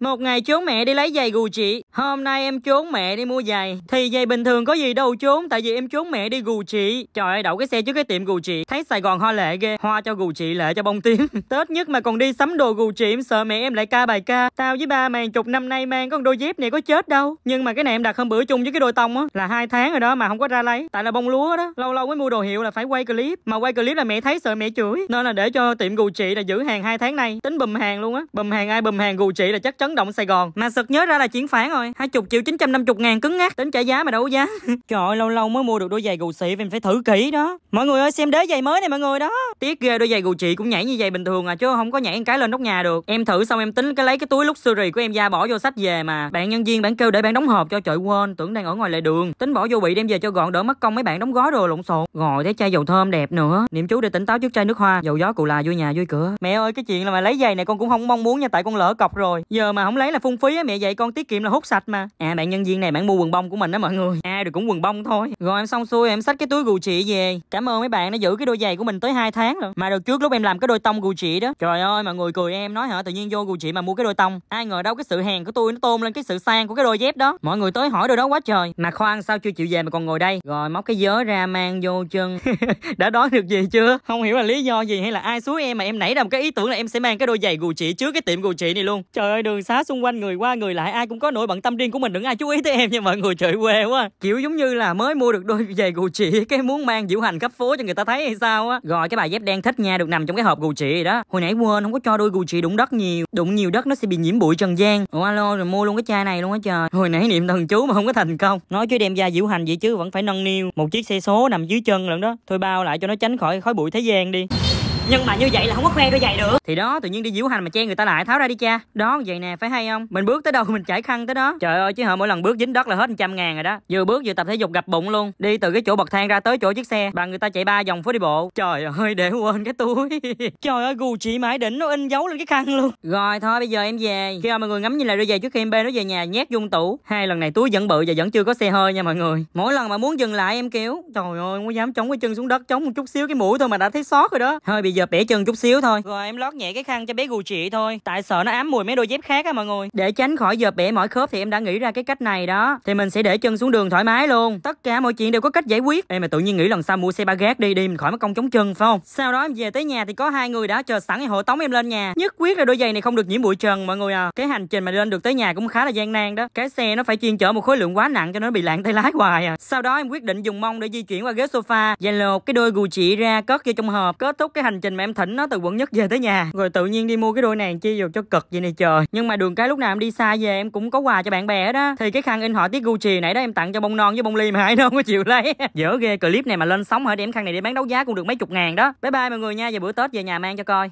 Một ngày trốn mẹ đi lấy giày gù chị. Hôm nay em trốn mẹ đi mua giày Thì giày bình thường có gì đâu trốn Tại vì em trốn mẹ đi gù chị Trời ơi đậu cái xe trước cái tiệm gù chị Thấy Sài Gòn hoa lệ ghê Hoa cho gù chị lệ cho bông tím Tết nhất mà còn đi sắm đồ gù chị Em sợ mẹ em lại ca bài ca Tao với ba mày chục năm nay mang con đôi dép này có chết đâu Nhưng mà cái này em đặt hôm bữa chung với cái đôi tông á Là hai tháng rồi đó mà không có ra lấy Tại là bông lúa đó Lâu lâu mới mua đồ hiệu là phải quay clip Mà quay clip là mẹ thấy sợ mẹ chửi Nên là để cho tiệm gù chị là giữ hàng hai tháng nay Tính bùm hàng luôn á Bùm hàng ai bùm hàng gù chị là chắc chấn động Sài Gòn Mà sực nhớ ra là chuyển phản rồi thôi 20 triệu 950 ngàn cứng ngắc tính trả giá mà đâu có giá trời ơi lâu lâu mới mua được đôi giày gù xị mình phải thử kỹ đó mọi người ơi xem đế giày mới này mọi người đó tiếc ghê đôi giày gù chị cũng nhảy như giày bình thường à chứ không có nhảy cái lên nóc nhà được em thử xong em tính cái lấy cái túi luxury của em ra bỏ vô sách về mà bạn nhân viên bạn kêu để bạn đóng hộp cho trời quên tưởng đang ở ngoài lề đường tính bỏ vô bị đem về cho gọn đỡ mất công mấy bạn đóng gói rồi lộn xộn ngồi thấy chai dầu thơm đẹp nữa niệm chú để tỉnh táo trước chai nước hoa dầu gió cụ là vui nhà vui cửa mẹ ơi cái chuyện là mà lấy giày này con cũng không mong muốn nha tại con lỡ cọc rồi giờ mà không lấy là phung phí á mẹ dạy con tiết kiệm là hút sạch mà à bạn nhân viên này bạn mua quần bông của mình đó mọi người ai à, rồi cũng quần bông thôi rồi em xong xuôi em xách cái túi Gucci về cảm ơn mấy bạn đã giữ cái đôi giày của mình tới 2 tháng rồi mà đợt trước lúc em làm cái đôi tông Gucci đó trời ơi mọi người cười em nói hả tự nhiên vô Gucci mà mua cái đôi tông ai ngờ đâu cái sự hèn của tôi nó tôn lên cái sự sang của cái đôi dép đó mọi người tới hỏi đôi đó quá trời mà khoan sao chưa chịu về mà còn ngồi đây rồi móc cái vớ ra mang vô chân đã đói được gì chưa không hiểu là lý do gì hay là ai suối em mà em nảy ra một cái ý tưởng là em sẽ mang cái đôi giày Gucci trước cái tiệm Gucci này luôn trời ơi đường xá xung quanh người qua người lại ai cũng có nỗi bận bận tâm riêng của mình đừng ai chú ý tới em nha mọi người trời quê quá kiểu giống như là mới mua được đôi giày Gucci cái muốn mang diễu hành khắp phố cho người ta thấy hay sao á rồi cái bài dép đen thích nha được nằm trong cái hộp Gucci đó hồi nãy quên không có cho đôi Gucci đụng đất nhiều đụng nhiều đất nó sẽ bị nhiễm bụi trần gian ủa alo rồi mua luôn cái chai này luôn á trời hồi nãy niệm thần chú mà không có thành công nói chứ đem ra diễu hành vậy chứ vẫn phải nâng niu một chiếc xe số nằm dưới chân lận đó thôi bao lại cho nó tránh khỏi khói bụi thế gian đi nhưng mà như vậy là không có khoe đôi giày được thì đó tự nhiên đi diễu hành mà che người ta lại tháo ra đi cha đó vậy nè phải hay không mình bước tới đâu mình chảy khăn tới đó trời ơi chứ hả mỗi lần bước dính đất là hết trăm ngàn rồi đó vừa bước vừa tập thể dục gặp bụng luôn đi từ cái chỗ bậc thang ra tới chỗ chiếc xe bà người ta chạy ba vòng phố đi bộ trời ơi để quên cái túi trời ơi gù gucci mãi đỉnh nó in dấu lên cái khăn luôn rồi thôi bây giờ em về kêu mọi người ngắm nhìn lại đôi giày trước khi em bê nó về nhà nhét dung tủ hai lần này túi vẫn bự và vẫn chưa có xe hơi nha mọi người mỗi lần mà muốn dừng lại em kéo trời ơi không dám chống cái chân xuống đất chống một chút xíu cái mũi thôi mà đã thấy sót rồi đó hơi bị giờ bẻ chân chút xíu thôi rồi em lót nhẹ cái khăn cho bé gù chị thôi tại sợ nó ám mùi mấy đôi dép khác á mọi người để tránh khỏi giờ bẻ mỏi khớp thì em đã nghĩ ra cái cách này đó thì mình sẽ để chân xuống đường thoải mái luôn tất cả mọi chuyện đều có cách giải quyết em mà tự nhiên nghĩ lần sau mua xe ba gác đi đi mình khỏi mất công chống chân phải không sau đó em về tới nhà thì có hai người đã chờ sẵn hộ tống em lên nhà nhất quyết là đôi giày này không được nhiễm bụi trần mọi người à cái hành trình mà lên được tới nhà cũng khá là gian nan đó cái xe nó phải chuyên chở một khối lượng quá nặng cho nó bị lạng tay lái hoài à sau đó em quyết định dùng mông để di chuyển qua ghế sofa và lột cái đôi gù chị ra cất vô trong hộp kết thúc cái hành trình trình mà em thỉnh nó từ quận nhất về tới nhà rồi tự nhiên đi mua cái đôi này chi dù cho cực vậy này trời nhưng mà đường cái lúc nào em đi xa về em cũng có quà cho bạn bè đó thì cái khăn in họ tiết gucci nãy đó em tặng cho bông non với bông ly mà ai đâu có chịu lấy dở ghê clip này mà lên sóng hả để khăn này để bán đấu giá cũng được mấy chục ngàn đó bye bye mọi người nha về bữa tết về nhà mang cho coi